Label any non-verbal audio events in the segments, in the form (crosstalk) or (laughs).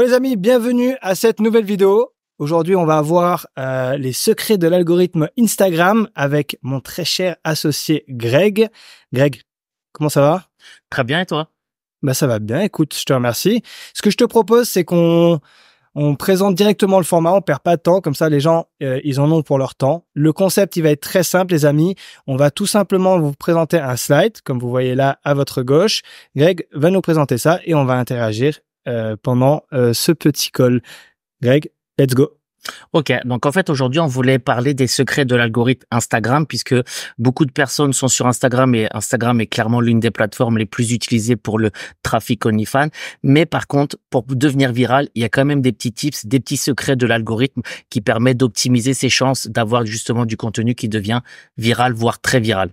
les amis, bienvenue à cette nouvelle vidéo. Aujourd'hui, on va voir euh, les secrets de l'algorithme Instagram avec mon très cher associé Greg. Greg, comment ça va Très bien et toi Bah ça va bien. Écoute, je te remercie. Ce que je te propose, c'est qu'on on présente directement le format, on perd pas de temps, comme ça les gens, euh, ils en ont pour leur temps. Le concept, il va être très simple, les amis. On va tout simplement vous présenter un slide, comme vous voyez là à votre gauche. Greg va nous présenter ça et on va interagir euh, pendant euh, ce petit call. Greg, let's go. Ok, donc en fait aujourd'hui on voulait parler des secrets de l'algorithme Instagram puisque beaucoup de personnes sont sur Instagram et Instagram est clairement l'une des plateformes les plus utilisées pour le trafic OnlyFans. Mais par contre, pour devenir viral, il y a quand même des petits tips, des petits secrets de l'algorithme qui permettent d'optimiser ses chances d'avoir justement du contenu qui devient viral, voire très viral.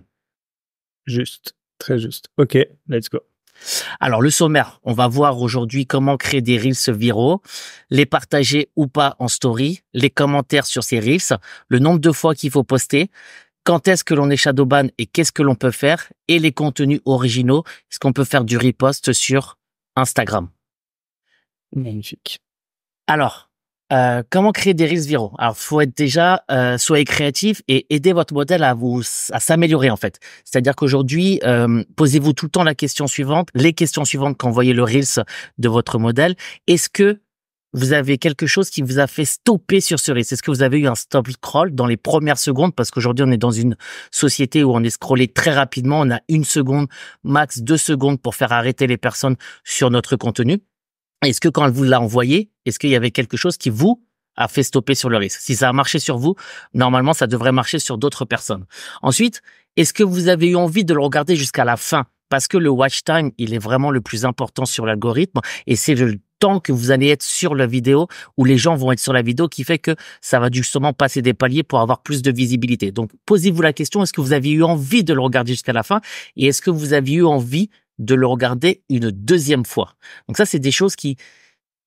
Juste, très juste. Ok, let's go. Alors le sommaire, on va voir aujourd'hui comment créer des reels viraux, les partager ou pas en story, les commentaires sur ces reels, le nombre de fois qu'il faut poster, quand est-ce que l'on est shadowban et qu'est-ce que l'on peut faire, et les contenus originaux, est-ce qu'on peut faire du repost sur Instagram. Magnifique. Alors, euh, comment créer des risques viraux Alors, faut être déjà, euh, soyez créatif et aider votre modèle à vous à s'améliorer en fait. C'est-à-dire qu'aujourd'hui, euh, posez-vous tout le temps la question suivante, les questions suivantes quand vous voyez le reels de votre modèle. Est-ce que vous avez quelque chose qui vous a fait stopper sur ce risque Est-ce que vous avez eu un stop scroll dans les premières secondes Parce qu'aujourd'hui, on est dans une société où on est scrollé très rapidement. On a une seconde, max deux secondes pour faire arrêter les personnes sur notre contenu. Est-ce que quand elle vous l'a envoyé, est-ce qu'il y avait quelque chose qui vous a fait stopper sur le risque Si ça a marché sur vous, normalement, ça devrait marcher sur d'autres personnes. Ensuite, est-ce que vous avez eu envie de le regarder jusqu'à la fin parce que le watch time, il est vraiment le plus important sur l'algorithme et c'est le temps que vous allez être sur la vidéo ou les gens vont être sur la vidéo qui fait que ça va justement passer des paliers pour avoir plus de visibilité. Donc, posez-vous la question, est-ce que vous avez eu envie de le regarder jusqu'à la fin et est-ce que vous avez eu envie de le regarder une deuxième fois. Donc ça, c'est des choses qui,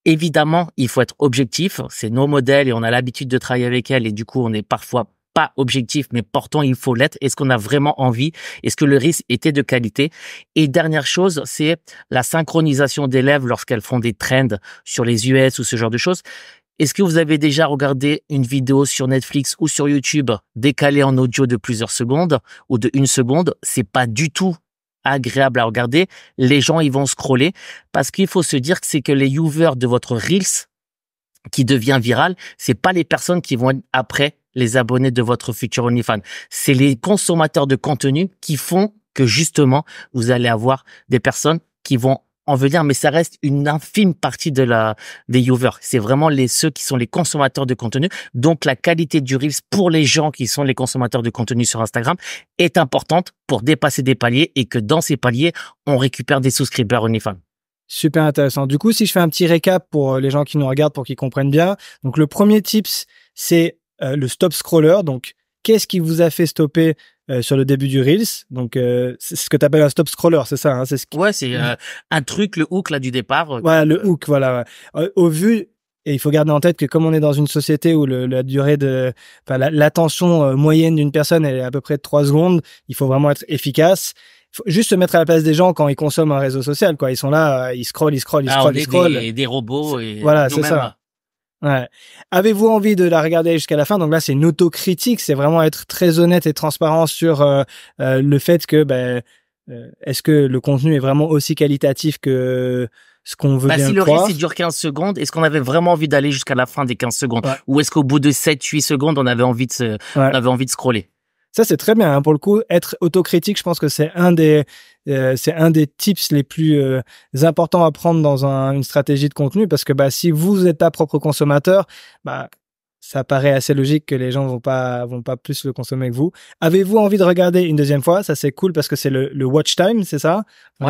évidemment, il faut être objectif. C'est nos modèles et on a l'habitude de travailler avec elles et du coup, on n'est parfois pas objectif, mais pourtant il faut l'être. Est-ce qu'on a vraiment envie Est-ce que le risque était de qualité Et dernière chose, c'est la synchronisation d'élèves lorsqu'elles font des trends sur les US ou ce genre de choses. Est-ce que vous avez déjà regardé une vidéo sur Netflix ou sur YouTube décalée en audio de plusieurs secondes ou de une seconde C'est pas du tout agréable à regarder. Les gens, ils vont scroller parce qu'il faut se dire que c'est que les viewers de votre Reels qui devient viral, c'est pas les personnes qui vont être après les abonnés de votre futur OnlyFans. C'est les consommateurs de contenu qui font que justement, vous allez avoir des personnes qui vont on veut dire, mais ça reste une infime partie de la des viewers. C'est vraiment les ceux qui sont les consommateurs de contenu. Donc la qualité du reels pour les gens qui sont les consommateurs de contenu sur Instagram est importante pour dépasser des paliers et que dans ces paliers, on récupère des souscripteurs uniformes. Super intéressant. Du coup, si je fais un petit récap pour euh, les gens qui nous regardent pour qu'ils comprennent bien. Donc le premier tips, c'est euh, le stop scroller. Donc qu'est-ce qui vous a fait stopper euh, sur le début du Reels. Donc, euh, c'est ce que tu appelles un stop scroller, c'est ça hein, C'est ce qui... Ouais, c'est euh, un truc, le hook là du départ. Ouais, le hook, voilà. Au vu, et il faut garder en tête que comme on est dans une société où le, la durée de, enfin, l'attention moyenne d'une personne elle est à peu près de trois secondes, il faut vraiment être efficace. Faut juste se mettre à la place des gens quand ils consomment un réseau social, quoi. Ils sont là, ils scrollent, ils scrollent, ils ah, scrollent, ils scrollent. Des, des robots et voilà, c'est ça. Ouais. Avez-vous envie de la regarder jusqu'à la fin Donc là, c'est une autocritique, c'est vraiment être très honnête et transparent sur euh, euh, le fait que ben, euh, est-ce que le contenu est vraiment aussi qualitatif que ce qu'on veut bah, Si le récit dure 15 secondes, est-ce qu'on avait vraiment envie d'aller jusqu'à la fin des 15 secondes Ou est-ce qu'au bout de 7-8 secondes, on avait envie de, se, on avait envie de scroller ça, c'est très bien. Hein. Pour le coup, être autocritique, je pense que c'est un des, euh, c'est un des tips les plus euh, importants à prendre dans une stratégie de contenu parce que bah, si vous êtes pas propre consommateur, bah, ça paraît assez logique que les gens vont pas vont pas plus le consommer que vous. Avez-vous envie de regarder une deuxième fois Ça c'est cool parce que c'est le, watch time, c'est ça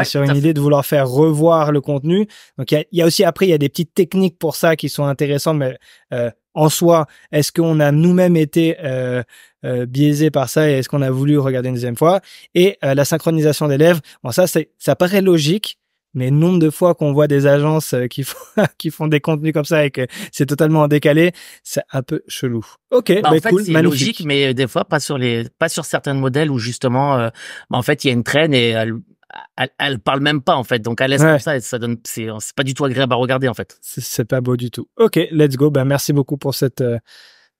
sur une idée de vouloir faire revoir le contenu. Donc il y a, aussi après il y a des petites techniques pour ça qui sont intéressantes, mais euh, en soi, est-ce qu'on a nous-mêmes été euh, euh biaisé par ça et est-ce qu'on a voulu regarder une deuxième fois Et euh, la synchronisation d'élèves, bon ça c'est ça paraît logique, mais nombre de fois qu'on voit des agences euh, qui font (laughs) qui font des contenus comme ça et que c'est totalement décalé, c'est un peu chelou. Ok, bah, bah, en c'est logique, mais des fois pas sur les pas sur certains modèles où justement bah, en fait il y a une traîne et elle, elle, parle même pas en fait. Donc à l'aise comme ça, ça donne, c'est, pas du tout agréable à regarder en fait. C'est pas beau du tout. Ok, let's go. Ben merci beaucoup pour cette euh,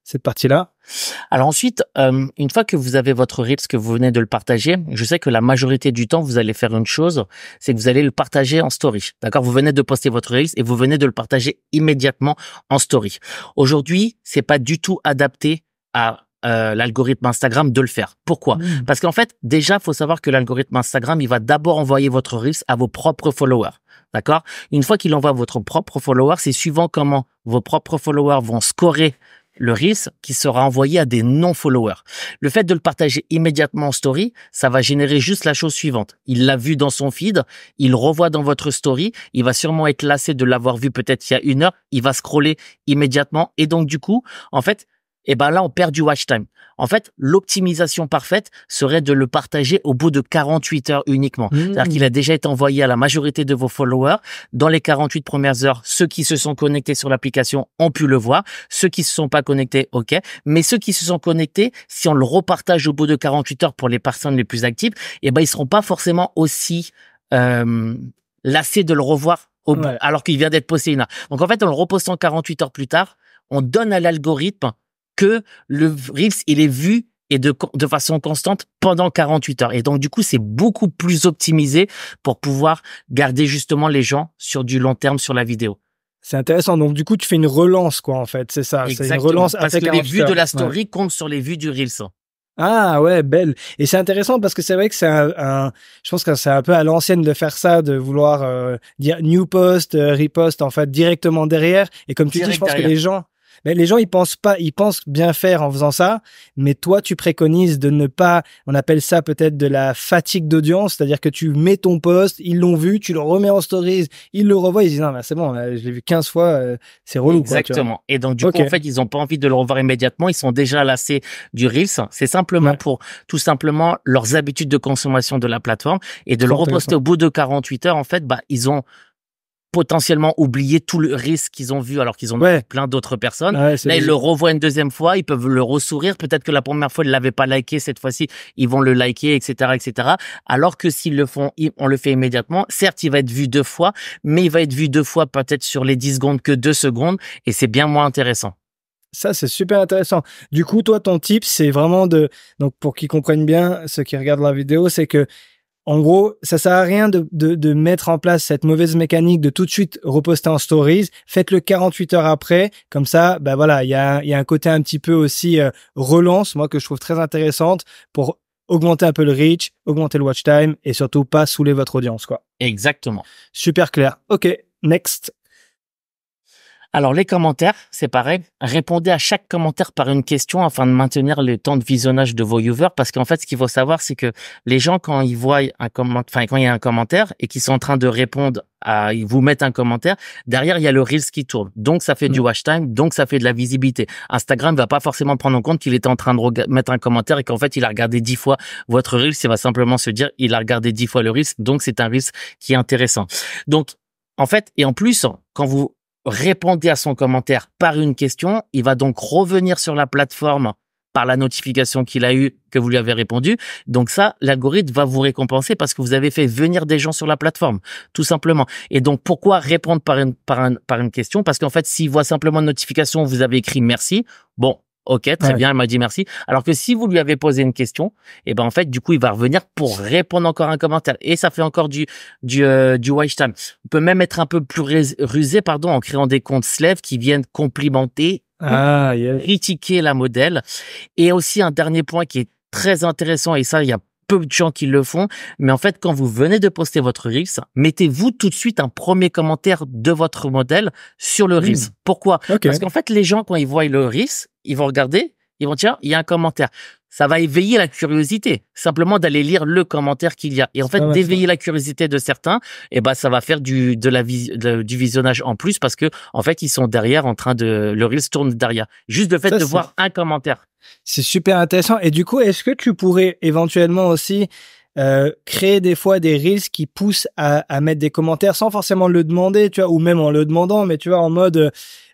cette partie-là. Alors ensuite, euh, une fois que vous avez votre Reels, que vous venez de le partager, je sais que la majorité du temps, vous allez faire une chose, c'est que vous allez le partager en story. D'accord Vous venez de poster votre Reels et vous venez de le partager immédiatement en story. Aujourd'hui, c'est pas du tout adapté à euh, l'algorithme Instagram de le faire. Pourquoi mmh. Parce qu'en fait, déjà, faut savoir que l'algorithme Instagram, il va d'abord envoyer votre risque à vos propres followers. D'accord Une fois qu'il envoie votre propre follower, c'est suivant comment vos propres followers vont scorer le risque qui sera envoyé à des non-followers. Le fait de le partager immédiatement en story, ça va générer juste la chose suivante. Il l'a vu dans son feed, il revoit dans votre story, il va sûrement être lassé de l'avoir vu peut-être il y a une heure, il va scroller immédiatement et donc du coup, en fait, et eh ben là on perd du watch time. En fait, l'optimisation parfaite serait de le partager au bout de 48 heures uniquement. Mmh. C'est-à-dire qu'il a déjà été envoyé à la majorité de vos followers. Dans les 48 premières heures, ceux qui se sont connectés sur l'application ont pu le voir. Ceux qui se sont pas connectés, ok. Mais ceux qui se sont connectés, si on le repartage au bout de 48 heures pour les personnes les plus actives, et eh ben ils seront pas forcément aussi euh, lassés de le revoir au bout, alors qu'il vient d'être posté Donc en fait, en le repostant 48 heures plus tard, on donne à l'algorithme que le Reels, il est vu et de, de façon constante pendant 48 heures. Et donc, du coup, c'est beaucoup plus optimisé pour pouvoir garder justement les gens sur du long terme sur la vidéo. C'est intéressant. Donc, du coup, tu fais une relance, quoi, en fait. C'est ça. C'est une relance Parce que les vues de la story compte comptent sur les vues du Reels. Ah ouais, belle. Et c'est intéressant parce que c'est vrai que c'est un, je pense que c'est un peu à l'ancienne de faire ça, de vouloir euh, dire new post, euh, repost, en fait, directement derrière. Et comme tu dis, je pense que les gens, mais les gens ils pensent pas, ils pensent bien faire en faisant ça, mais toi tu préconises de ne pas, on appelle ça peut-être de la fatigue d'audience, c'est-à-dire que tu mets ton poste, ils l'ont vu, tu le remets en stories, ils le revoient, ils disent non, c'est bon, je l'ai vu 15 fois, euh, c'est relou. Exactement. et donc du coup en fait ils ont pas envie de le revoir immédiatement, ils sont déjà lassés du reels. C'est simplement pour tout simplement leurs habitudes de consommation de la plateforme et de le reposter au bout de 48 heures en fait, bah ils ont potentiellement oublier tout le risque qu'ils ont vu alors qu'ils ont vu plein d'autres personnes. Ah Là, ils le revoient une deuxième fois, ils peuvent le ressourire. Peut-être que la première fois, ils l'avaient pas liké, cette fois-ci, ils vont le liker, etc., etc. Alors que s'ils le font, on le fait immédiatement. Certes, il va être vu deux fois, mais il va être vu deux fois peut-être sur les 10 secondes que deux secondes et c'est bien moins intéressant. Ça, c'est super intéressant. Du coup, toi, ton type c'est vraiment de, donc, pour qu'ils comprennent bien, ceux qui regardent la vidéo, c'est que en gros, ça sert à rien de, mettre en place cette mauvaise mécanique de tout de suite reposter en stories. Faites-le 48 heures après. Comme ça, ben voilà, il y a, un côté un petit peu aussi euh, relance, moi, que je trouve très intéressante pour augmenter un peu le reach, augmenter le watch time et surtout pas saouler votre audience, quoi. Exactement. Super clair. OK, next. Alors les commentaires, c'est pareil. Répondez à chaque commentaire par une question afin de maintenir le temps de visionnage de vos viewers parce qu'en fait, ce qu'il faut savoir, c'est que les gens quand ils voient un commentaire, enfin quand il y a un commentaire et qu'ils sont en train de répondre à, ils vous mettent un commentaire, derrière il y a le reels qui tourne. Donc ça fait du mm. watch time, donc ça fait de la visibilité. Instagram va pas forcément prendre en compte qu'il était en train de mettre un commentaire et qu'en fait il a regardé dix fois votre reels. Il va simplement se dire il a regardé dix fois le risque, donc c'est un risque qui est intéressant. Donc en fait, et en plus, quand vous répondez à son commentaire par une question. Il va donc revenir sur la plateforme par la notification qu'il a eue que vous lui avez répondu. Donc ça, l'algorithme va vous récompenser parce que vous avez fait venir des gens sur la plateforme, tout simplement. Et donc pourquoi répondre par une, par, une question Parce qu'en fait, s'il voit simplement une notification, vous avez écrit merci. Bon, Ok, très bien. Elle m'a dit merci. Alors que si vous lui avez posé une question, et eh ben en fait, du coup, il va revenir pour répondre encore un commentaire. Et ça fait encore du du euh, du watch time. On peut même être un peu plus rusé, pardon, en créant des comptes slaves qui viennent complimenter, ah, critiquer la modèle. Et aussi un dernier point qui est très intéressant. Et ça, il y a peu de gens qui le font, mais en fait, quand vous venez de poster votre ris mettez-vous tout de suite un premier commentaire de votre modèle sur le ris hmm. Pourquoi Parce qu'en fait, les gens, quand ils voient le ris ils vont regarder, ils vont dire, il y a un commentaire. Ça va éveiller la curiosité, simplement d'aller lire le commentaire qu'il y a. Et en fait, d'éveiller la curiosité de certains, et eh ben, ça va faire du, du visionnage en plus parce que, en fait, ils sont derrière en train de, le Reels tourne derrière. Juste le fait de voir un commentaire. C'est super intéressant. Et du coup, est-ce que tu pourrais éventuellement aussi euh, créer des fois des reels qui poussent à, à, mettre des commentaires sans forcément le demander, tu vois, ou même en le demandant, mais tu vois, en mode,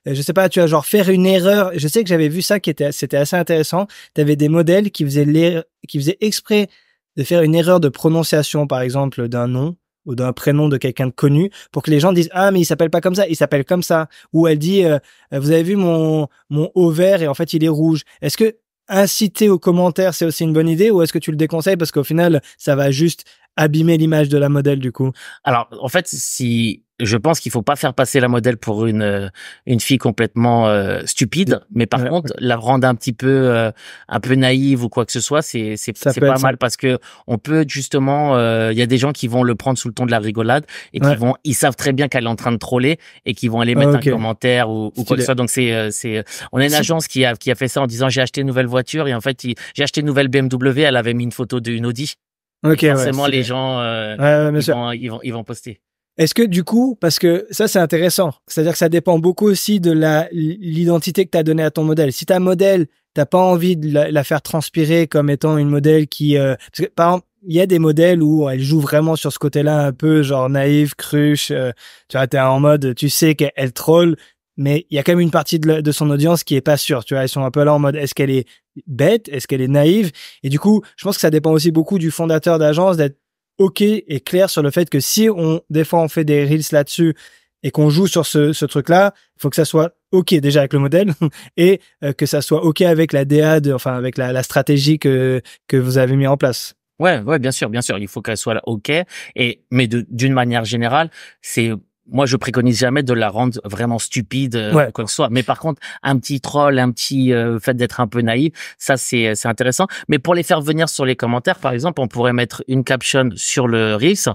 euh, je sais pas, tu as genre faire une erreur. Je sais que j'avais vu ça qui était, c'était assez intéressant. Tu avais des modèles qui faisaient, qui faisaient exprès de faire une erreur de prononciation, par exemple, d'un nom ou d'un prénom de quelqu'un de connu pour que les gens disent ah mais il s'appelle pas comme ça il s'appelle comme ça ou elle dit euh, euh, vous avez vu mon mon haut vert et en fait il est rouge est-ce que inciter aux commentaires c'est aussi une bonne idée ou est-ce que tu le déconseilles parce qu'au final ça va juste abîmer l'image de la modèle du coup Alors en fait, si je pense qu'il faut pas faire passer la modèle pour une euh, une fille complètement euh, stupide, mais par contre la rendre un petit peu euh, un peu naïve ou quoi que ce soit, c'est c'est pas mal parce que on peut justement il y a des gens qui vont le prendre sous le ton de la rigolade et qui vont ils savent très bien qu'elle est en train de troller et qui vont aller mettre un commentaire ou, quoi que ce soit. Donc c'est c'est on a une agence qui a qui a fait ça en disant j'ai acheté une nouvelle voiture et en fait j'ai acheté une nouvelle BMW, elle avait mis une photo d'une Audi forcément, les gens, euh, ils, vont, ils, vont, poster. Est-ce que du coup, parce que ça c'est intéressant, c'est-à-dire que ça dépend beaucoup aussi de la l'identité que tu as donnée à ton modèle. Si ta modèle, t'as pas envie de la, faire transpirer comme étant une modèle qui... Euh, parce que, par exemple, il y a des modèles où elle joue vraiment sur ce côté-là un peu genre naïve, cruche. Euh, tu vois, t'es en mode, tu sais qu'elle troll, mais il y a quand même une partie de, son audience qui est pas sûre, tu vois, ils sont un peu là en mode est-ce qu'elle est bête, est-ce qu'elle est naïve et du coup, je pense que ça dépend aussi beaucoup du fondateur d'agence d'être OK et clair sur le fait que si on des fois on fait des reels là-dessus et qu'on joue sur ce, truc-là, il faut que ça soit OK déjà avec le modèle (laughs) et euh, que ça soit OK avec la DA, de, enfin avec la, stratégie que, que vous avez mis en place. Ouais, ouais, bien sûr, bien sûr, il faut qu'elle soit OK et mais d'une manière générale, c'est moi, je préconise jamais de la rendre vraiment stupide, euh, quoi que ce soit. Mais par contre, un petit troll, un petit euh, fait d'être un peu naïf, ça, euh, c'est intéressant. Mais pour les faire venir sur les commentaires, par exemple, on pourrait mettre une caption sur le ris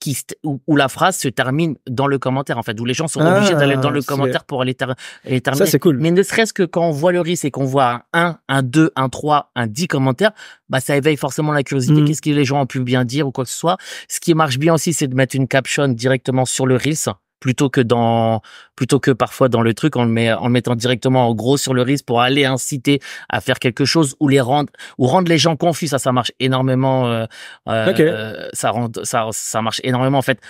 qui, où, la phrase se termine dans le commentaire, en fait, où les gens sont ah, obligés d'aller dans le commentaire pour aller, terminer. Ça, c'est cool. Mais ne serait-ce que quand on voit le risque et qu'on voit un 1, un 2, un 3, un 10 commentaires, bah, ça éveille forcément la curiosité. Mm. Qu'est-ce que les gens ont pu bien dire ou quoi que ce soit. Ce qui marche bien aussi, c'est de mettre une caption directement sur le risque plutôt que dans plutôt que parfois dans le truc en le, met, en mettant directement en gros sur le risque pour aller inciter à faire quelque chose ou les rendre ou rendre les gens confus ça ça marche énormément euh, euh, euh, ça ça ça marche énormément en fait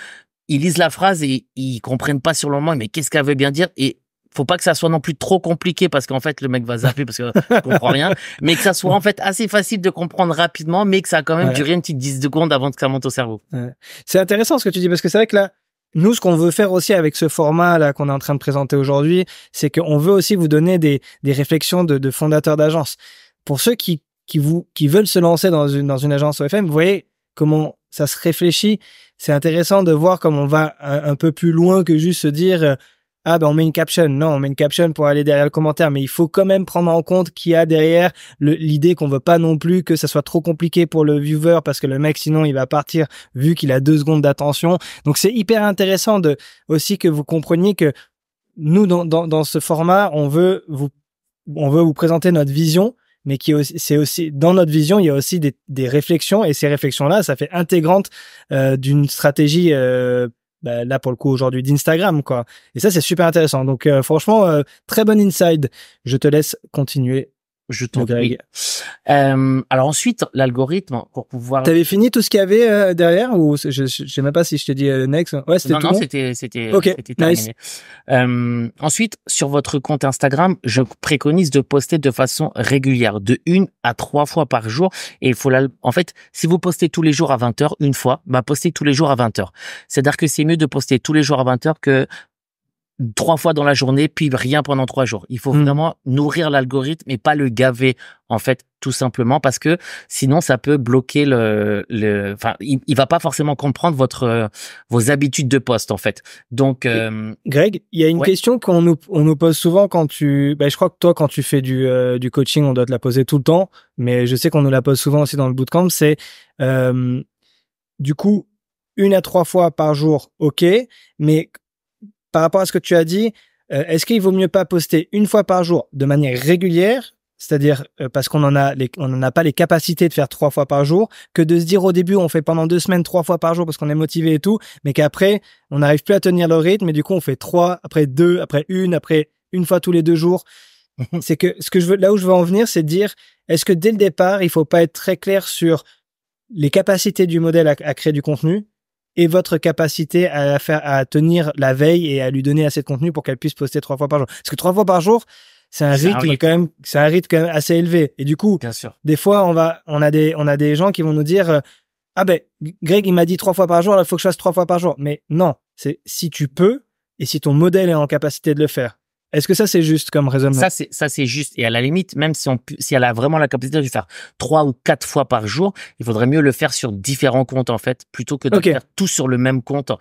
ils lisent la phrase et ils comprennent pas sur le moment mais qu'est-ce qu'elle veut bien dire et faut pas que ça soit non plus trop compliqué parce qu'en fait le mec va zapper parce que je comprend rien mais que ça soit en fait assez facile de comprendre rapidement mais que ça a quand même duré une petite 10 secondes avant que ça monte au cerveau. C'est intéressant ce que tu dis parce que c'est vrai que là nous, ce qu'on veut faire aussi avec ce format là qu'on est en train de présenter aujourd'hui, c'est qu'on veut aussi vous donner des, réflexions de, fondateurs d'agence. Pour ceux qui, vous, qui veulent se lancer dans une, agence OFM, vous voyez comment ça se réfléchit. C'est intéressant de voir comment on va un peu plus loin que juste se dire euh, ah ben on met une caption. Non, on met une caption pour aller derrière le commentaire, mais il faut quand même prendre en compte qu'il y a derrière l'idée qu'on veut pas non plus que ça soit trop compliqué pour le viewer parce que le mec sinon il va partir vu qu'il a deux secondes d'attention. Donc c'est hyper intéressant de aussi que vous compreniez que nous dans, dans, ce format on veut vous on veut vous présenter notre vision mais qui c'est aussi dans notre vision il y a aussi des, des réflexions et ces réflexions là ça fait intégrante euh, d'une stratégie euh, bah, là pour le coup aujourd'hui d'Instagram quoi. Et ça c'est super intéressant. Donc euh, franchement euh, très bonne inside. Je te laisse continuer je t'en prie. Euh, alors ensuite, l'algorithme pour pouvoir. T'avais fini tout ce qu'il y avait euh, derrière ou je, je, sais même pas si je te dis euh, next. Ouais, c'était tout. Non, c'était c'était. Ok. Terminé. Euh, ensuite, sur votre compte Instagram, je préconise de poster de façon régulière, de une à trois fois par jour. Et il faut la. En fait, si vous postez tous les jours à 20 h une fois, bah postez tous les jours à 20 h C'est-à-dire que c'est mieux de poster tous les jours à 20 h que trois fois dans la journée, puis rien pendant trois jours. Il faut hmm. vraiment nourrir l'algorithme et pas le gaver, en fait, tout simplement, parce que sinon, ça peut bloquer le... le enfin, il, va pas forcément comprendre votre euh, vos habitudes de poste, en fait. Donc... Euh, Greg, il y a une question qu'on nous, on nous pose souvent quand tu... Bah, je crois que toi, quand tu fais du, euh, du coaching, on doit te la poser tout le temps, mais je sais qu'on nous la pose souvent aussi dans le bootcamp, c'est... du coup, une à trois fois par jour, ok, mais par rapport à ce que tu as dit, euh, est-ce qu'il vaut mieux pas poster une fois par jour de manière régulière c'est-à-dire euh, parce qu'on en a on n'en a pas les capacités de faire trois fois par jour, que de se dire au début on fait pendant deux semaines trois fois par jour parce qu'on est motivé et tout, mais qu'après on n'arrive plus à tenir le rythme et du coup on fait trois, après deux, après une, après une fois tous les deux jours. (laughs) c'est que ce que je veux, là où je veux en venir, c'est de dire est-ce que dès le départ il faut pas être très clair sur les capacités du modèle à créer du contenu et votre capacité à faire, à tenir la veille et à lui donner assez de contenu pour qu'elle puisse poster trois fois par jour. Parce que trois fois par jour, c'est un, rythme quand même, c'est un rythme quand même assez élevé. Et du coup, Bien sûr. des fois, on va, on a des, on a des gens qui vont nous dire, euh, ah ben, Greg, il m'a dit trois fois par jour, il faut que je fasse trois fois par jour. Mais non, c'est si tu peux et si ton modèle est en capacité de le faire. Est-ce que ça, c'est juste comme raisonnement Ça, c'est ça, c'est juste. Et à la limite, même si on, si elle a vraiment la capacité de le faire trois ou quatre fois par jour, il faudrait mieux le faire sur différents comptes en fait, plutôt que de faire tout sur le même compte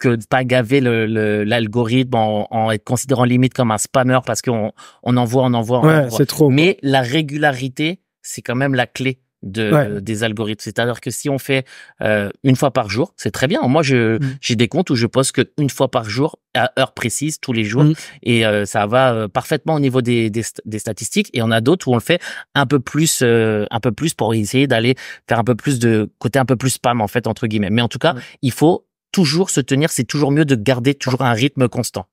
que de pas gaver l'algorithme en, en, considérant limite comme un spammer parce qu'on on envoie, on envoie, on ouais, envoie. Trop. Mais la régularité, c'est quand même la clé de, des algorithmes. C'est-à-dire que si on fait euh, une fois par jour, c'est très bien. Moi, je mmh. j'ai des comptes où je poste que une fois par jour à heure précise tous les jours mmh. et euh, ça va euh, parfaitement au niveau des, des, statistiques. Et on a d'autres où on le fait un peu plus un peu plus pour essayer d'aller faire un peu plus de côté un peu plus spam en fait entre guillemets. Mais en tout cas, il faut toujours se tenir. C'est toujours mieux de garder toujours un rythme constant.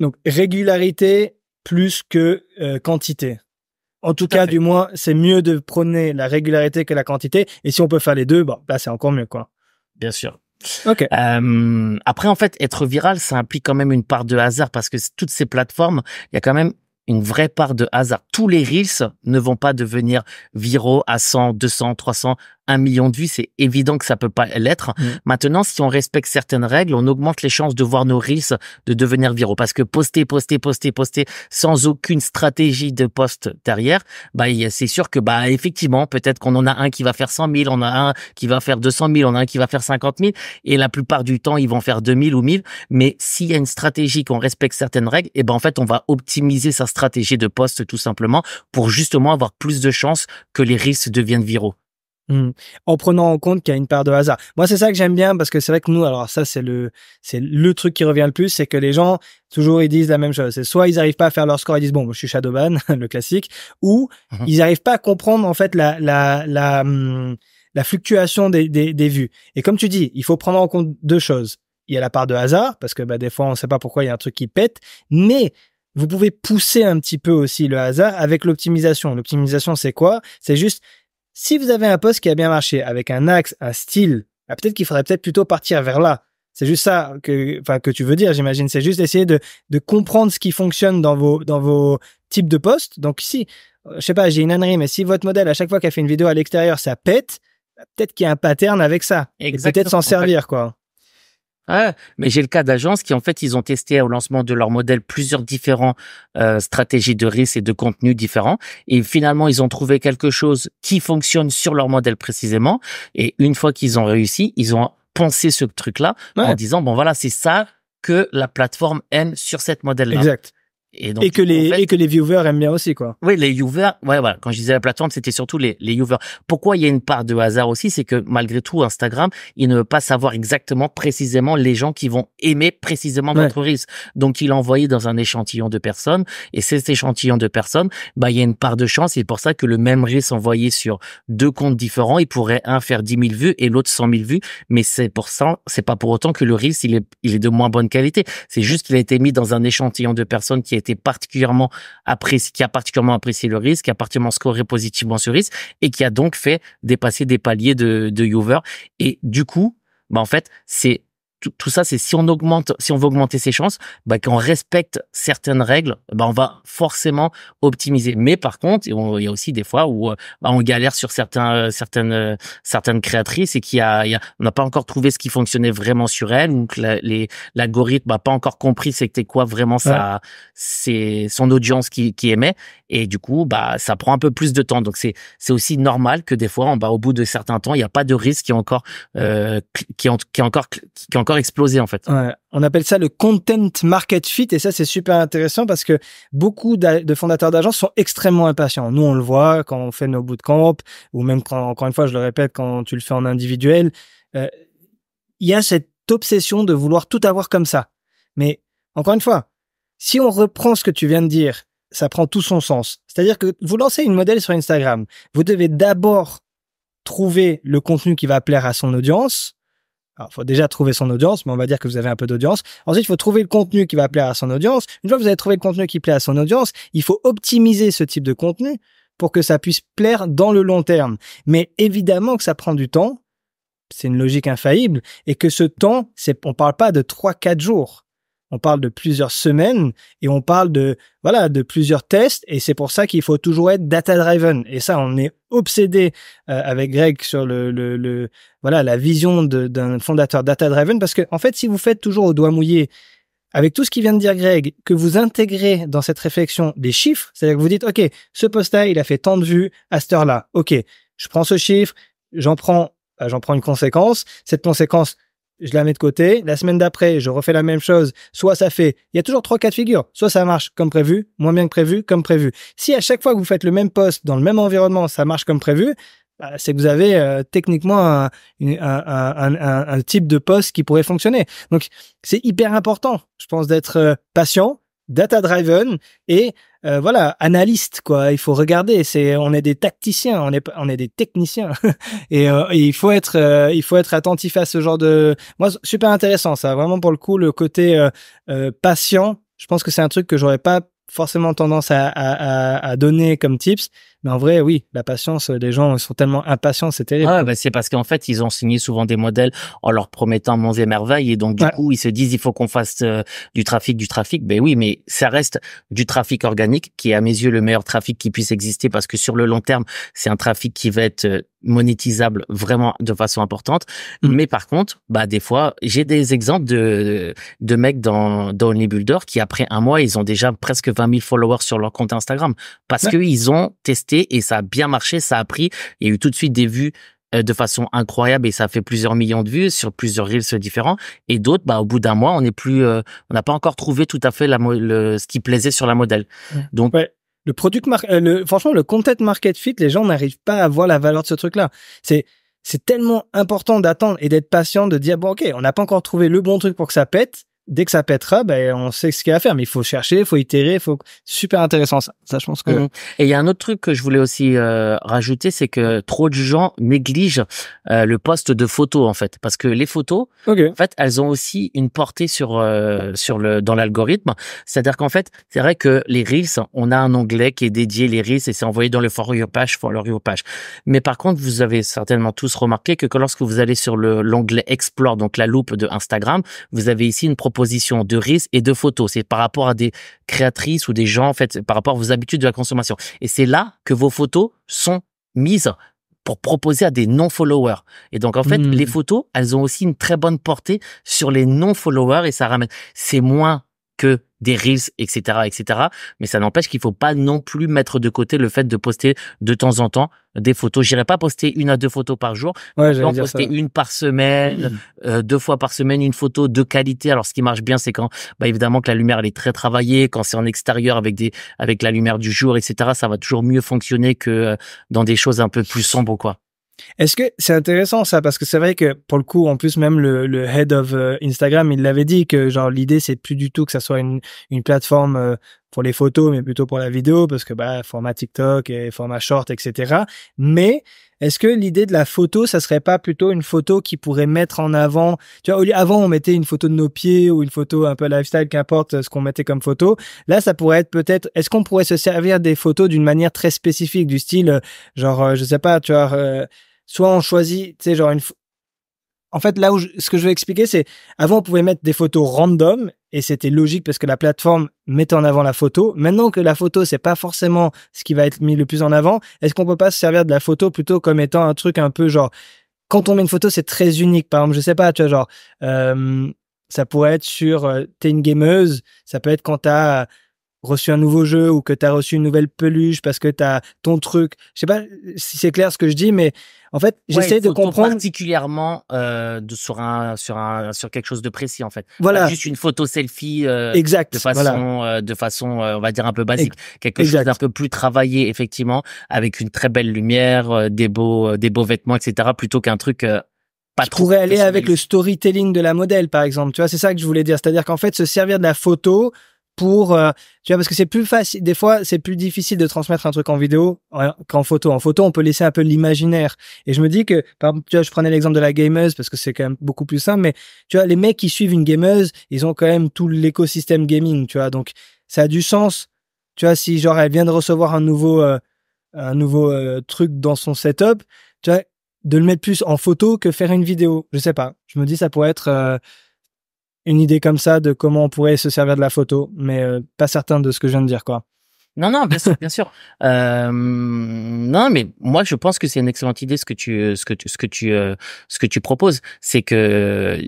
Donc régularité plus que quantité. En tout, cas, du moins, c'est mieux de prôner la régularité que la quantité. Et si on peut faire les deux, bon, là, bah, c'est encore mieux, quoi. Bien sûr. Ok. Euh, après, en fait, être viral, ça implique quand même une part de hasard parce que toutes ces plateformes, il y a quand même une vraie part de hasard. Tous les reels ne vont pas devenir viraux à 100, 200, 300 un million de vues, c'est évident que ça peut pas l'être. Mmh. Maintenant, si on respecte certaines règles, on augmente les chances de voir nos reels de devenir viraux. Parce que poster, poster, poster, poster, sans aucune stratégie de poste derrière, bah, c'est sûr que, bah, effectivement, peut-être qu'on en a un qui va faire 100 000, on a un qui va faire 200 000, on a un qui va faire 50 000, et la plupart du temps, ils vont faire 2000 ou 1000. Mais s'il y a une stratégie qu'on respecte certaines règles, et eh ben, en fait, on va optimiser sa stratégie de poste tout simplement pour justement avoir plus de chances que les reels deviennent viraux. Mmh. En prenant en compte qu'il y a une part de hasard. Moi, c'est ça que j'aime bien parce que c'est vrai que nous, alors ça, c'est le, c'est le truc qui revient le plus, c'est que les gens toujours ils disent la même chose. C'est soit ils arrivent pas à faire leur score, ils disent bon, je suis shadowban, (laughs) le classique, ou mmh ils arrivent pas à comprendre en fait la la mmh, la, fluctuation des, des, des vues. Et comme tu dis, il faut prendre en compte deux choses. Il y a la part de hasard parce que bah, des fois on sait pas pourquoi il y a un truc qui pète, mais vous pouvez pousser un petit peu aussi le hasard avec l'optimisation. L'optimisation, c'est quoi C'est juste si vous avez un poste qui a bien marché, avec un axe, un style, bah, peut-être qu'il faudrait peut-être plutôt partir vers là. C'est juste ça que, enfin, que tu veux dire, j'imagine. C'est juste essayer de, comprendre ce qui fonctionne dans vos, dans vos types de postes. Donc, si, euh, je sais pas, j'ai une ânerie, mais si votre modèle, à chaque fois qu'elle fait une vidéo à l'extérieur, ça pète, bah, peut-être qu'il y a un pattern avec ça. Exactement. Et peut-être s'en servir, quoi. Ah, mais j'ai le cas d'agences qui, en fait, ils ont testé au lancement de leur modèle plusieurs différentes euh, stratégies de risque et de contenu différents. Et finalement, ils ont trouvé quelque chose qui fonctionne sur leur modèle précisément. Et une fois qu'ils ont réussi, ils ont pensé ce truc-là en disant, bon, voilà, c'est ça que la plateforme aime sur cette modèle-là. Exact. Et, donc, et, que les, et que les viewers aiment bien aussi, quoi. Oui, les viewers, ouais, voilà. Quand je disais la plateforme, c'était surtout les, les viewers. Pourquoi il y a une part de hasard aussi, c'est que malgré tout, Instagram, il ne veut pas savoir exactement, précisément les gens qui vont aimer précisément votre risque. Donc, il a envoyé dans un échantillon de personnes et cet échantillon de personnes, bah, il y a une part de chance. C'est pour ça que le même risque envoyé sur deux comptes différents, il pourrait un faire 10 000 vues et l'autre 100 000 vues. Mais c'est pour ça, c'est pas pour autant que le risque, il est, il est de moins bonne qualité. C'est juste qu'il a été mis dans un échantillon de personnes qui est été particulièrement qui a particulièrement apprécié le risque, qui a particulièrement scoré positivement ce risque et qui a donc fait dépasser des paliers de, de Et du coup, bah en fait, c'est tout, ça, c'est si on augmente, si on veut augmenter ses chances, bah, qu'on respecte certaines règles, bah, on va forcément optimiser. Mais par contre, il y a aussi des fois où euh, bah, on galère sur certains, euh, certaines, euh, certaines créatrices et qu'il a, n'a pas encore trouvé ce qui fonctionnait vraiment sur elles ou que l'algorithme n'a pas encore compris c'était quoi vraiment c'est son audience qui, qui aimait. Et du coup, bah, ça prend un peu plus de temps. Donc, c'est c'est aussi normal que des fois, on, bah, au bout de certains temps, il n'y a pas de risque qui est encore euh, qui, encore qui est encore explosé en fait. Ouais. On appelle ça le content market fit et ça c'est super intéressant parce que beaucoup de fondateurs d'agences sont extrêmement impatients. Nous on le voit quand on fait nos bootcamps ou même quand encore une fois je le répète quand tu le fais en individuel, euh, il y a cette obsession de vouloir tout avoir comme ça. Mais encore une fois, si on reprend ce que tu viens de dire, ça prend tout son sens. C'est-à-dire que vous lancez une modèle sur Instagram, vous devez d'abord trouver le contenu qui va plaire à son audience. Alors, il faut déjà trouver son audience, mais on va dire que vous avez un peu d'audience. Ensuite, il faut trouver le contenu qui va plaire à son audience. Une fois que vous avez trouvé le contenu qui plaît à son audience, il faut optimiser ce type de contenu pour que ça puisse plaire dans le long terme. Mais évidemment que ça prend du temps. C'est une logique infaillible. Et que ce temps, on ne parle pas de trois, quatre jours on parle de plusieurs semaines et on parle de voilà de plusieurs tests et c'est pour ça qu'il faut toujours être data driven et ça on est obsédé euh, avec Greg sur le, le, voilà la vision d'un fondateur data driven parce que en fait si vous faites toujours au doigt mouillé avec tout ce qui vient de dire Greg, que vous intégrez dans cette réflexion des chiffres, c'est-à-dire que vous dites, OK, ce post-là, il a fait tant de vues à cette heure-là. OK, je prends ce chiffre, j'en prends, euh, j'en prends une conséquence. Cette conséquence, je la mets de côté. La semaine d'après, je refais la même chose. Soit ça fait, il y a toujours trois cas de figure. Soit ça marche comme prévu, moins bien que prévu, comme prévu. Si à chaque fois que vous faites le même poste dans le même environnement, ça marche comme prévu, bah, c'est que vous avez euh, techniquement un, un, type de poste qui pourrait fonctionner. Donc, c'est hyper important, je pense, d'être euh, patient, data-driven et euh, voilà, analyste quoi. Il faut regarder. C'est, on est des tacticiens, on est, on est des techniciens. (laughs) Euh, et, il faut être, euh, il faut être attentif à ce genre de. Moi, super intéressant ça. Vraiment pour le coup, le côté patient. Je pense que c'est un truc que j'aurais pas forcément tendance à donner comme tips. Mais en vrai, oui, la patience, euh, les gens sont tellement impatients, c'est terrible. bah, c'est parce qu'en fait, ils ont signé souvent des modèles en leur promettant mon et Et donc, du coup, ils se disent, il faut qu'on fasse euh, du trafic, du trafic. Ben oui, mais ça reste du trafic organique, qui est à mes yeux le meilleur trafic qui puisse exister parce que sur le long terme, c'est un trafic qui va être euh, monétisable vraiment de façon importante. Mm. Mais par contre, bah des fois, j'ai des exemples de de mecs dans dans Only Builder qui après un mois, ils ont déjà presque 20 000 followers sur leur compte Instagram parce que qu'ils ont testé et ça a bien marché, ça a pris. Il y a eu tout de suite des vues euh, de façon incroyable et ça fait plusieurs millions de vues sur plusieurs reels différents et d'autres bah au bout d'un mois on n'est plus euh, on n'a pas encore trouvé tout à fait la ce qui plaisait sur la modèle donc le produit euh, le, franchement le content market fit les gens n'arrivent pas à voir la valeur de ce truc là c'est c'est tellement important d'attendre et d'être patient de dire bon ok on n'a pas encore trouvé le bon truc pour que ça pète dès que ça pètera, ben, on sait ce qu'il y a à faire. Mais il faut chercher, il faut itérer, il faut super intéressant ça. Ça, je pense que. Mhm. Et il y a un autre truc que je voulais aussi euh, rajouter, c'est que trop de gens négligent euh, le poste de photo en fait, parce que les photos, en fait, elles ont aussi une portée sur euh, sur le dans l'algorithme. C'est-à-dire qu'en fait, c'est vrai que les reels, on a un onglet qui est dédié les reels et c'est envoyé dans le for your page, for your page. Mais par contre, vous avez certainement tous remarqué que lorsque vous allez sur le l'onglet explore, donc la loupe de Instagram, vous avez ici une proposition de risques et de photos. C'est par rapport à des créatrices ou des gens, en fait, par rapport à vos habitudes de la consommation. Et c'est là que vos photos sont mises pour proposer à des non-followers. Et donc, en fait, mmh. les photos, elles ont aussi une très bonne portée sur les non-followers et ça ramène. C'est moins que des reels, etc., etc. Mais ça n'empêche qu'il faut pas non plus mettre de côté le fait de poster de temps en temps des photos. J'irai pas poster une à deux photos par jour. Ouais, poster une par semaine, (clears throat) euh, deux fois par semaine, une photo de qualité. Alors, ce qui marche bien, c'est quand, bah, évidemment, que la lumière elle est très travaillée, quand c'est en extérieur avec des, avec la lumière du jour, etc. Ça va toujours mieux fonctionner que euh, dans des choses un peu plus sombres, quoi. Est-ce que c'est intéressant ça parce que c'est vrai que pour le coup en plus même le, head of euh, Instagram il l'avait dit que genre l'idée c'est plus du tout que ça soit une, une plateforme euh, pour les photos mais plutôt pour la vidéo parce que bah format TikTok et format short etc. Mais est-ce que l'idée de la photo ça serait pas plutôt une photo qui pourrait mettre en avant tu vois avant on mettait une photo de nos pieds ou une photo un peu lifestyle qu'importe euh, ce qu'on mettait comme photo là ça pourrait être peut-être est-ce qu'on pourrait se servir des photos d'une manière très spécifique du style genre je sais pas tu vois soit on choisit, tu sais, genre une. En fait, là où ce que je vais expliquer, c'est avant on pouvait mettre des photos random et c'était logique parce que la plateforme mettait en avant la photo. Maintenant que la photo, c'est pas forcément ce qui va être mis le plus en avant, est-ce qu'on peut pas se servir de la photo plutôt comme étant un truc un peu genre quand on met une photo, c'est très unique. Par exemple, je sais pas, tu vois, genre euh, ça pourrait être sur Tu euh, t'es une gameuse, ça peut être quand t'as reçu un nouveau jeu ou que tu as reçu une nouvelle peluche parce que tu as ton truc. Je sais pas si c'est clair ce que je dis, mais en fait, j'essaie de comprendre particulièrement euh, de, sur un sur un sur quelque chose de précis en fait. Voilà, pas juste une photo selfie euh, exact de façon euh, euh, on va dire un peu basique, quelque chose d'un peu plus travaillé effectivement avec une très belle lumière, des beaux des beaux vêtements etc. plutôt qu'un truc pas trop pourrais aller avec le storytelling de la modèle par exemple. Tu vois, c'est ça que je voulais dire, c'est-à-dire qu'en fait se servir de la photo pour euh, tu vois parce que c'est plus facile des fois c'est plus difficile de transmettre un truc en vidéo qu'en photo en photo on peut laisser un peu l'imaginaire et je me dis que par tu vois je prenais l'exemple de la gameuse parce que c'est quand même beaucoup plus simple mais tu vois les mecs qui suivent une gameuse ils ont quand même tout l'écosystème gaming tu vois donc ça a du sens tu vois si genre elle vient de recevoir un nouveau euh, un nouveau euh, truc dans son setup tu vois de le mettre plus en photo que faire une vidéo je sais pas je me dis ça pourrait être une idée comme ça de comment on pourrait se servir de la photo, mais euh, pas certain de ce que je viens de dire, quoi. Non, non, bien sûr, bien sûr. (laughs) Euh, non, mais moi, je pense que c'est une excellente idée ce que tu, euh, ce que tu, ce que tu, ce que tu proposes, c'est que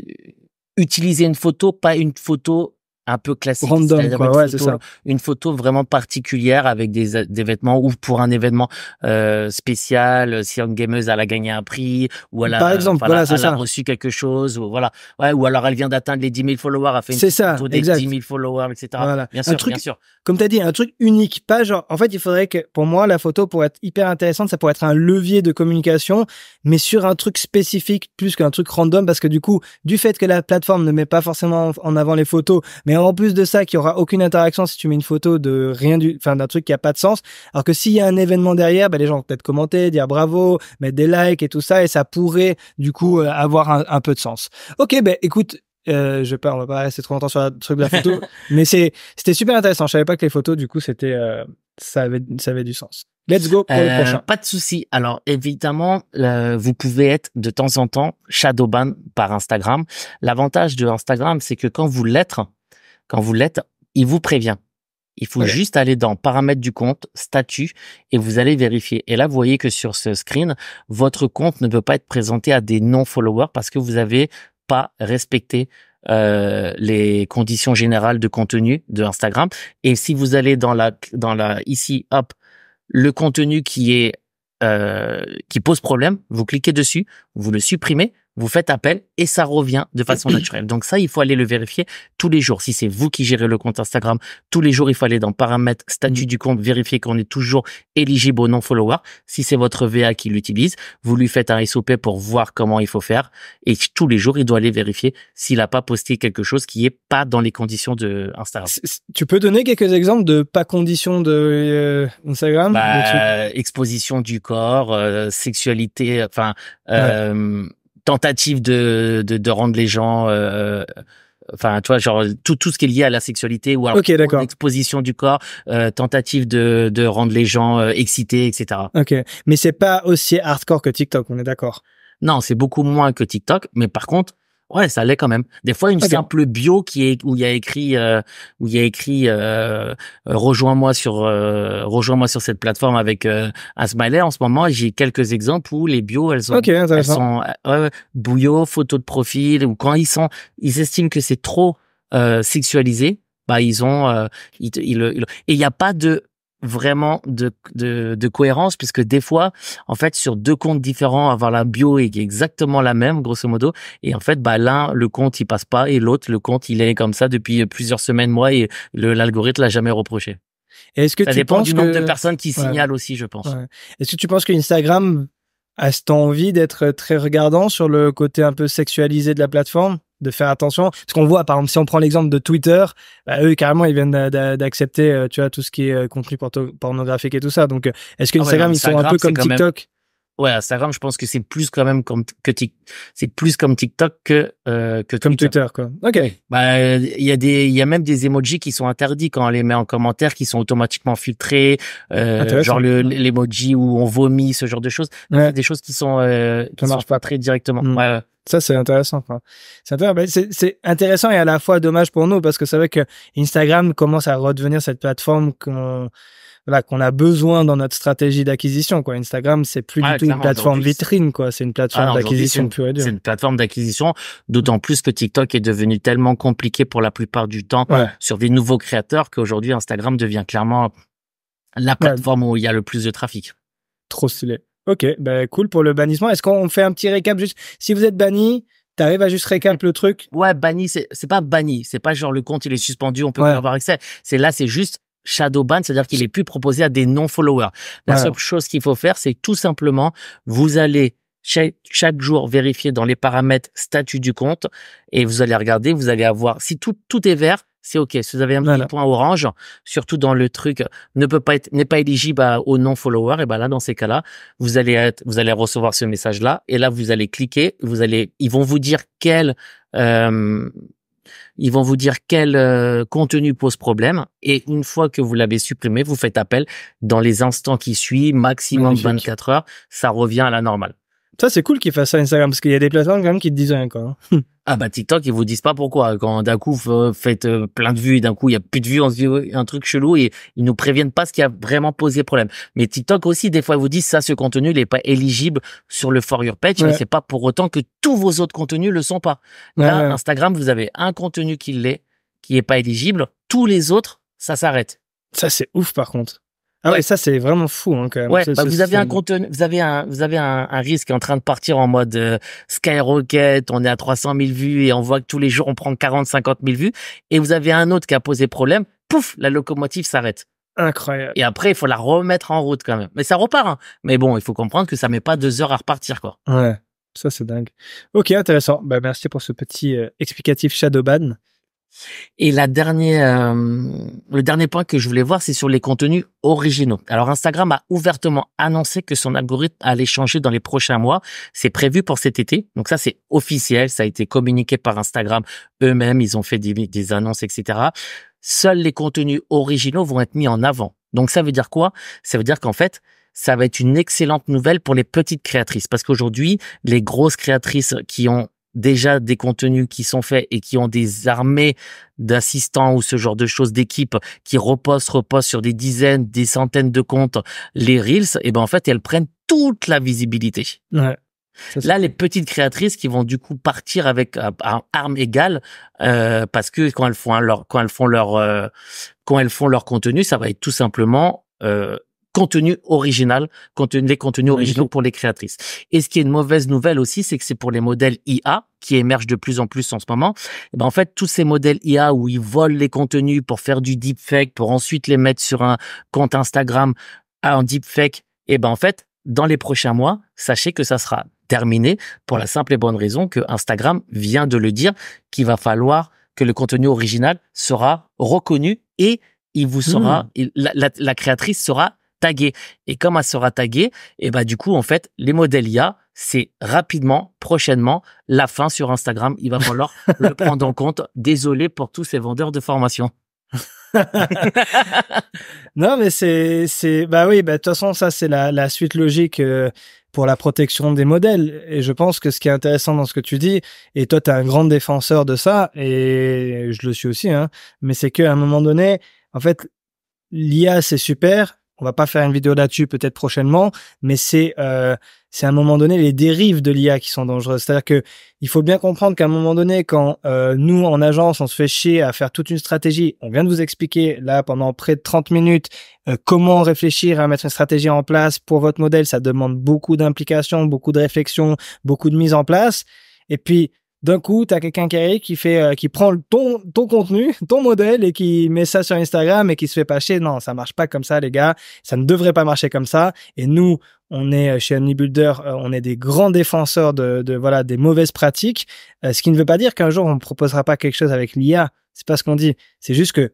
utiliser une photo, pas une photo un peu classique. Random, quoi, ouais, c'est ça. Une photo vraiment particulière avec des, des vêtements ou pour un événement euh, spécial, euh, si une gameuse, elle a gagné un prix, ou elle a, Par exemple, voilà, ça. reçu quelque chose, ou, voilà. Ouais, ou alors elle vient d'atteindre les 10 000 followers, a fait une ça, photo des 10 000 followers, etc. Bien sûr, un truc, bien sûr. Comme tu as dit, un truc unique, pas genre, en fait, il faudrait que, pour moi, la photo, pour être hyper intéressante, ça pourrait être un levier de communication, mais sur un truc spécifique plus qu'un truc random, parce que du coup, du fait que la plateforme ne met pas forcément en avant les photos, mais et en plus de ça, qu'il y aura aucune interaction si tu mets une photo de rien du, enfin, d'un truc qui a pas de sens. Alors que s'il y a un événement derrière, ben les gens vont peut-être commenter, dire bravo, mettre des likes et tout ça, et ça pourrait, du coup, euh, avoir un, peu de sens. Ok, ben, écoute, euh, je parle pas, on rester trop longtemps sur le truc de la photo, (laughs) mais c'est, c'était super intéressant. Je savais pas que les photos, du coup, c'était, euh, ça avait, ça avait du sens. Let's go pour le euh, prochain. Pas de souci. Alors évidemment, vous pouvez être de temps en temps shadowban par Instagram. L'avantage de Instagram, c'est que quand vous l'êtes, quand vous l'êtes, il vous prévient. Il faut juste aller dans paramètres du compte, statut, et vous allez vérifier. Et là, vous voyez que sur ce screen, votre compte ne peut pas être présenté à des non-followers parce que vous n'avez pas respecté euh, les conditions générales de contenu de Instagram. Et si vous allez dans la, dans la, ici, hop, le contenu qui est euh, qui pose problème, vous cliquez dessus, vous le supprimez, vous faites appel et ça revient de façon (clears throat) naturelle. Donc ça, il faut aller le vérifier tous les jours. Si c'est vous qui gérez le compte Instagram, tous les jours, il faut aller dans paramètres, statut mm. du compte, vérifier qu'on est toujours éligible au non follower Si c'est votre VA qui l'utilise, vous lui faites un SOP pour voir comment il faut faire. Et tous les jours, il doit aller vérifier s'il n'a pas posté quelque chose qui n'est pas dans les conditions de Instagram. Tu peux donner quelques exemples de pas conditions de euh, Instagram bah, Exposition du corps, euh, sexualité, enfin... Euh, tentative de, de, de, rendre les gens, euh, enfin, tu vois, genre tout, tout ce qui est lié à la sexualité ou à l'exposition du corps, euh, tentative de, de rendre les gens euh, excités, etc. Ok, mais c'est pas aussi hardcore que TikTok, on est d'accord. Non, c'est beaucoup moins que TikTok, mais par contre, Ouais, ça l'est quand même. Des fois, une simple bio qui est où il y a écrit euh, où il y a écrit euh, euh, rejoins-moi sur rejoins-moi sur cette plateforme avec un smiley. En ce moment, j'ai quelques exemples où les bio elles sont, elles sont bouillots, photos de profil ou quand ils sont ils estiment que c'est trop sexualisé, bah ils ont ils, ils, et il n'y a pas de vraiment de, cohérence puisque des fois en fait sur deux comptes différents avoir la bio est exactement la même grosso modo et en fait bah l'un le compte il passe pas et l'autre le compte il est comme ça depuis plusieurs semaines mois et l'algorithme l'a jamais reproché est-ce que ça dépend du nombre de personnes qui signalent aussi je pense est-ce que tu penses que Instagram a cette envie d'être très regardant sur le côté un peu sexualisé de la plateforme de faire attention. Parce qu'on voit, par exemple, si on prend l'exemple de Twitter, bah, eux, carrément, ils viennent d'accepter, euh, tu vois, tout ce qui est euh, contenu pornographique et tout ça. Donc, euh, est-ce que ah ils sont un peu comme TikTok Ouais, Instagram, je pense que c'est plus quand même comme que c'est plus comme TikTok que que comme Twitter, quoi. Ok. Bah, il y a des, il y a même des emojis qui sont interdits quand on les met en commentaire, qui sont automatiquement filtrés, genre mm. l'emoji où on vomit, ce genre de choses, des choses qui sont qui marche pas très directement. Mm. Ouais, ça, c'est intéressant. Ben, c'est intéressant, et à la fois dommage pour nous parce que c'est vrai que Instagram commence à redevenir cette plateforme qu'on voilà, qu'on a besoin dans notre stratégie d'acquisition. Quoi. Instagram, c'est plus du tout une plateforme vitrine. C'est une plateforme ah d'acquisition pure et dure. C'est une plateforme d'acquisition, d'autant plus que TikTok est devenu tellement compliqué pour la plupart du temps sur des nouveaux créateurs qu'aujourd'hui, Instagram devient clairement la plateforme où il y a le plus de trafic. Trop stylé. Ok, bah cool pour le bannissement. Est-ce qu'on fait un petit récap juste Si vous êtes banni, t'arrives à juste récap le truc Ouais, banni, c'est pas banni. C'est pas genre le compte, il est suspendu, on peut ouais. avoir accès. C'est là, c'est juste shadow ban, c'est-à-dire qu'il est plus proposé à des non-followers. La seule chose qu'il faut faire, c'est tout simplement, vous allez chaque, jour vérifier dans les paramètres statut du compte et vous allez regarder, vous allez avoir, si tout, tout est vert, c'est OK. Si vous avez un petit point orange, surtout dans le truc ne peut pas être n'est pas éligible au aux non-followers, et ben là dans ces cas-là, vous allez être, vous allez recevoir ce message-là et là vous allez cliquer, vous allez ils vont vous dire quel euh, ils vont vous dire quel euh, contenu pose problème et une fois que vous l'avez supprimé, vous faites appel dans les instants qui suivent, maximum 24 heures, ça revient à la normale. Ça, c'est cool qu'ils fassent ça Instagram, parce qu'il y a des plateformes quand même qui te disent rien, hein. (laughs) ah bah TikTok, ils vous disent pas pourquoi. Quand d'un coup, vous faites euh, plein de vues, d'un coup, il y a plus de vues, on se dit un truc chelou, et ils nous préviennent pas ce qui a vraiment posé problème. Mais TikTok aussi, des fois, ils vous disent ça, ce contenu, il pas éligible sur le For Your Page, Mais mais c'est pas pour autant que tous vos autres contenus le sont pas. Là, Instagram, vous avez un contenu qui l'est, qui est pas éligible, tous les autres, ça s'arrête. Ça, c'est ouf, par contre. Ah ouais, ça c'est vraiment fou hein, quand même. Ouais, bah vous, avez un contenu, vous avez un vous avez un, risque en train de partir en mode euh, skyrocket, on est à 300 000 vues et on voit que tous les jours on prend 40 50 000 vues et vous avez un autre qui a posé problème, pouf, la locomotive s'arrête. Incroyable. Et après, il faut la remettre en route quand même. Mais ça repart. Hein. Mais bon, il faut comprendre que ça met pas deux heures à repartir, quoi. Ouais, ça c'est dingue. Ok, intéressant. Bah, merci pour ce petit euh, explicatif Shadowban. Et la dernière, euh, le dernier point que je voulais voir, c'est sur les contenus originaux. Alors Instagram a ouvertement annoncé que son algorithme allait changer dans les prochains mois. C'est prévu pour cet été. Donc ça, c'est officiel. Ça a été communiqué par Instagram eux-mêmes. Ils ont fait des, des annonces, etc. Seuls les contenus originaux vont être mis en avant. Donc ça veut dire quoi Ça veut dire qu'en fait, ça va être une excellente nouvelle pour les petites créatrices parce qu'aujourd'hui, les grosses créatrices qui ont déjà des contenus qui sont faits et qui ont des armées d'assistants ou ce genre de choses d'équipes qui reposent, reposent sur des dizaines, des centaines de comptes, les reels, et eh ben en fait elles prennent toute la visibilité. Là, les petites créatrices qui vont du coup partir avec un euh, arme égale euh, parce que quand elles font hein, leur quand elles font leur euh, quand elles font leur contenu, ça va être tout simplement contenu original, contenu, les contenus originaux pour les créatrices. Et ce qui est une mauvaise nouvelle aussi, c'est que c'est pour les modèles IA qui émergent de plus en plus en ce moment. Et eh ben en fait, tous ces modèles IA où ils volent les contenus pour faire du deepfake, pour ensuite les mettre sur un compte Instagram à un deepfake, et eh ben en fait, dans les prochains mois, sachez que ça sera terminé pour la simple et bonne raison que Instagram vient de le dire qu'il va falloir que le contenu original sera reconnu et il vous sera, hmm. la créatrice sera tagué Et comme elle sera taguée, et eh bah ben, du coup en fait les modèles IA c'est rapidement, prochainement, la fin sur Instagram. Il va falloir le (laughs) prendre en compte. Désolé pour tous ces vendeurs de formation. (laughs) non, mais c'est, c'est, bah oui, bah, de toute façon, ça, c'est la, suite logique euh, pour la protection des modèles. Et je pense que ce qui est intéressant dans ce que tu dis, et toi, tu es un grand défenseur de ça, et je le suis aussi, hein, mais c'est qu'à un moment donné, en fait, l'IA, c'est super, on va pas faire une vidéo là-dessus peut-être prochainement, mais c'est euh, c'est à un moment donné les dérives de l'IA qui sont dangereuses. C'est-à-dire que il faut bien comprendre qu'à un moment donné, quand euh, nous en agence on se fait chier à faire toute une stratégie, on vient de vous expliquer là pendant près de 30 minutes euh, comment réfléchir à mettre une stratégie en place pour votre modèle. Ça demande beaucoup d'implication, beaucoup de réflexion, beaucoup de mise en place. Et puis d'un coup, tu as quelqu'un qui arrive, qui fait, euh, qui prend ton, ton contenu, (laughs) ton modèle et qui met ça sur Instagram et qui se fait pâcher. Non, ça marche pas comme ça, les gars. Ça ne devrait pas marcher comme ça. Et nous, on est euh, chez Omnibuilder, euh, on est des grands défenseurs de, voilà des mauvaises pratiques. ce qui ne veut pas dire qu'un jour on ne proposera pas quelque chose avec l'IA. C'est pas ce qu'on dit. C'est juste que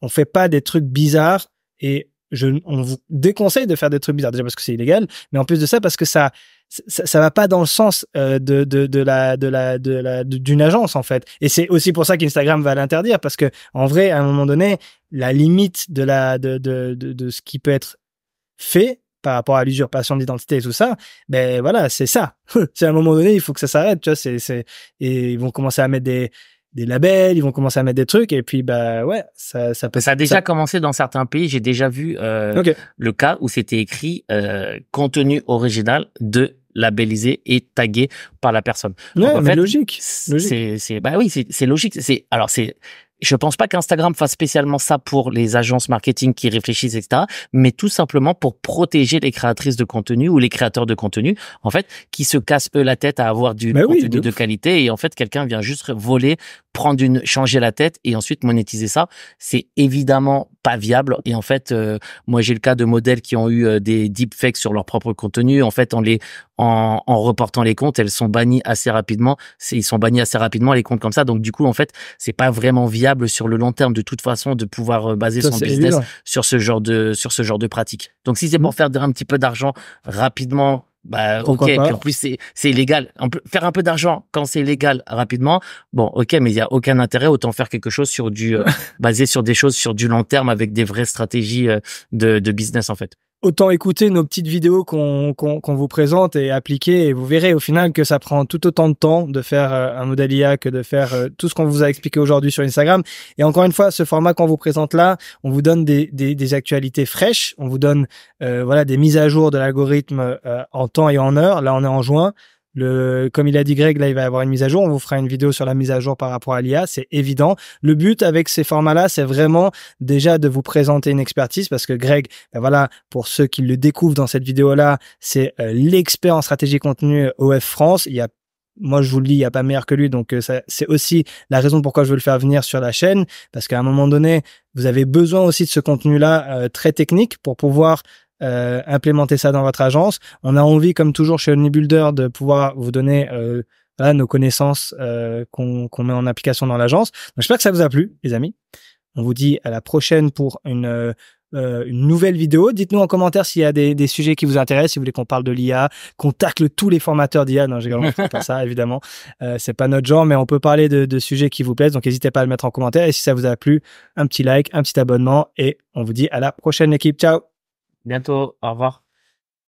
on fait pas des trucs bizarres et je, on vous déconseille de faire des trucs bizarres déjà parce que c'est illégal, mais en plus de ça parce que ça ça, ça va pas dans le sens euh, de, de, de, la de la de la d'une agence en fait. Et c'est aussi pour ça qu'Instagram va l'interdire parce que en vrai, à un moment donné, la limite de la de de, de, de ce qui peut être fait par rapport à l'usurpation d'identité et tout ça, ben voilà, c'est ça. (laughs) c'est à un moment donné, il faut que ça s'arrête, tu vois, c'est, c'est, et ils vont commencer à mettre des, des labels, ils vont commencer à mettre des trucs et puis bah ouais, ça, ça peut. Ça a déjà commencé dans certains pays. J'ai déjà vu euh, le cas où c'était écrit euh, contenu original de labellisé et tagué par la personne. Non, mais logique. C'est bah oui, c'est logique. C'est alors c'est je pense pas qu'Instagram fasse spécialement ça pour les agences marketing qui réfléchissent, etc., mais tout simplement pour protéger les créatrices de contenu ou les créateurs de contenu, en fait, qui se cassent eux la tête à avoir du bah contenu de, de qualité et en fait, quelqu'un vient juste voler, prendre une, changer la tête et ensuite monétiser ça. C'est évidemment viable. Et en fait, euh, moi j'ai le cas de modèles qui ont eu euh, des deepfakes sur leur propre contenu. En fait, en les en, reportant les comptes, elles sont bannies assez rapidement. Ils sont bannis assez rapidement les comptes comme ça. Donc du coup, en fait, c'est pas vraiment viable sur le long terme de toute façon de pouvoir euh, baser son business sur ce genre de sur ce genre de pratique. Donc si c'est mmh. pour faire un petit peu d'argent rapidement bah ok, en plus c'est c'est illégal. faire un peu d'argent quand c'est illégal rapidement. Bon, ok, mais il n'y a aucun intérêt autant faire quelque chose sur du euh, (laughs) basé sur des choses sur du long terme avec des vraies stratégies euh, de de business en fait autant écouter nos petites vidéos qu'on vous présente et appliquer et vous verrez au final que ça prend tout autant de temps de faire euh, un modèle IA que de faire euh, tout ce qu'on vous a expliqué aujourd'hui sur Instagram. Et encore une fois, ce format qu'on vous présente là, on vous donne des, actualités fraîches, on vous donne euh, voilà des mises à jour de l'algorithme en temps et en heure. Là, on est en juin comme il a dit Greg, là, il va y avoir une mise à jour. On vous fera une vidéo sur la mise à jour par rapport à l'IA, c'est évident. Le but avec ces formats-là, c'est vraiment déjà de vous présenter une expertise parce que Greg, ben voilà, pour ceux qui le découvrent dans cette vidéo-là, c'est euh, l'expert en stratégie contenu euh, OF France. Il y a moi je vous le dis, il n'y a pas meilleur que lui. Donc euh, c'est aussi la raison pourquoi je veux le faire venir sur la chaîne, parce qu'à un moment donné, vous avez besoin aussi de ce contenu-là très technique pour pouvoir euh, implémenter ça dans votre agence. On a envie, comme toujours chez Unibuilder de pouvoir vous donner euh, nos connaissances euh, qu'on met en application dans l'agence. J'espère que ça vous a plu, les amis. On vous dit à la prochaine pour une, une nouvelle vidéo. Dites-nous en commentaire s'il y a des, sujets qui vous intéressent, si vous voulez qu'on parle de l'IA, qu'on tacle tous les formateurs d'IA. Non, j'ai pas ça, évidemment. C'est pas notre genre, mais on peut parler de, de sujets qui vous plaisent. Donc, n'hésitez pas à le mettre en commentaire. Et si ça vous a plu, un petit like, un petit abonnement. Et on vous dit à la prochaine, équipe Ciao bientôt. Au revoir.